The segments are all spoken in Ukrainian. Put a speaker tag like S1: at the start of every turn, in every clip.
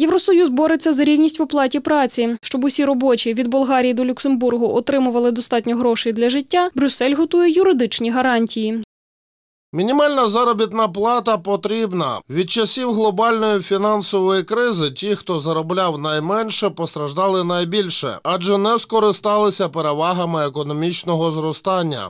S1: Євросоюз бореться за рівність в оплаті праці, щоб усі робочі від Болгарії до Люксембургу отримували достатньо грошей для життя. Брюссель готує юридичні гарантії.
S2: Мінімальна заробітна плата потрібна. Від часів глобальної фінансової кризи ті, хто заробляв найменше, постраждали найбільше, адже не скористалися перевагами економічного зростання.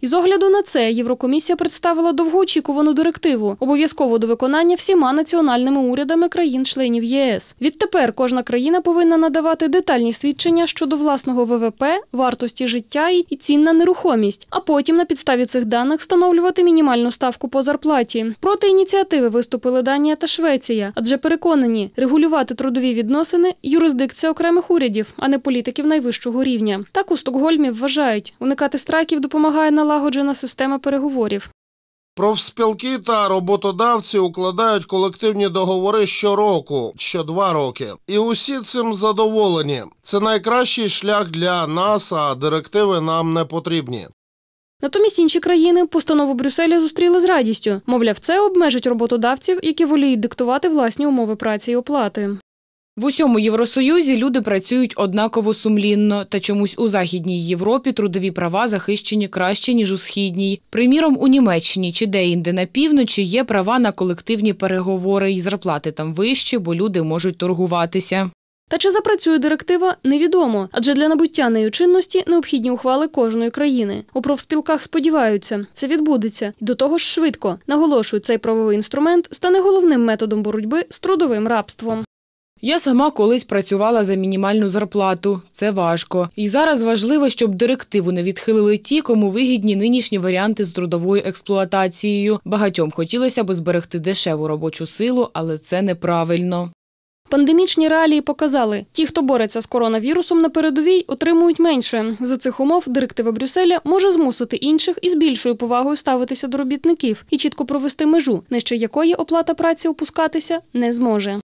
S1: Із огляду на це Єврокомісія представила довгоочікувану директиву, обов'язково до виконання всіма національними урядами країн-членів ЄС. Відтепер кожна країна повинна надавати детальні свідчення щодо власного ВВП, вартості життя і цін на нерухомість, а потім на підставі цих даних встановлювати мінімальну ставку по зарплаті. Проти ініціативи виступили Данія та Швеція, адже переконані, регулювати трудові відносини юрисдикція окремих урядів, а не політиків найвищого рівня. Так у Стокгольмі вважають, уникати страйків допомагає на налагоджена система переговорів.
S2: Профспілки та роботодавці укладають колективні договори щороку, що два роки, і усі цим задоволені. Це найкращий шлях для нас, а директиви нам не потрібні.
S1: Натомість інші країни постанову Брюсселя зустріли з радістю. Мовляв, це обмежить роботодавців, які воліють диктувати власні умови праці і оплати.
S3: В усьому Євросоюзі люди працюють однаково сумлінно, та чомусь у Західній Європі трудові права захищені краще ніж у східній. Приміром, у Німеччині чи деінде на півночі є права на колективні переговори, і зарплати там вищі, бо люди можуть торгуватися.
S1: Та чи запрацює директива, невідомо, адже для набуття нею чинності необхідні ухвали кожної країни. У профспілках сподіваються, це відбудеться до того ж швидко. Наголошують, цей правовий інструмент стане головним методом боротьби з трудовим рабством.
S3: Я сама колись працювала за мінімальну зарплату. Це важко. І зараз важливо, щоб директиву не відхилили ті, кому вигідні нинішні варіанти з трудовою експлуатацією. Багатьом хотілося б зберегти дешеву робочу силу, але це неправильно.
S1: Пандемічні реалії показали, ті, хто бореться з коронавірусом на передовій, отримують менше. За цих умов директива Брюсселя може змусити інших із більшою повагою ставитися до робітників і чітко провести межу, нижче якої оплата праці опускатися не зможе.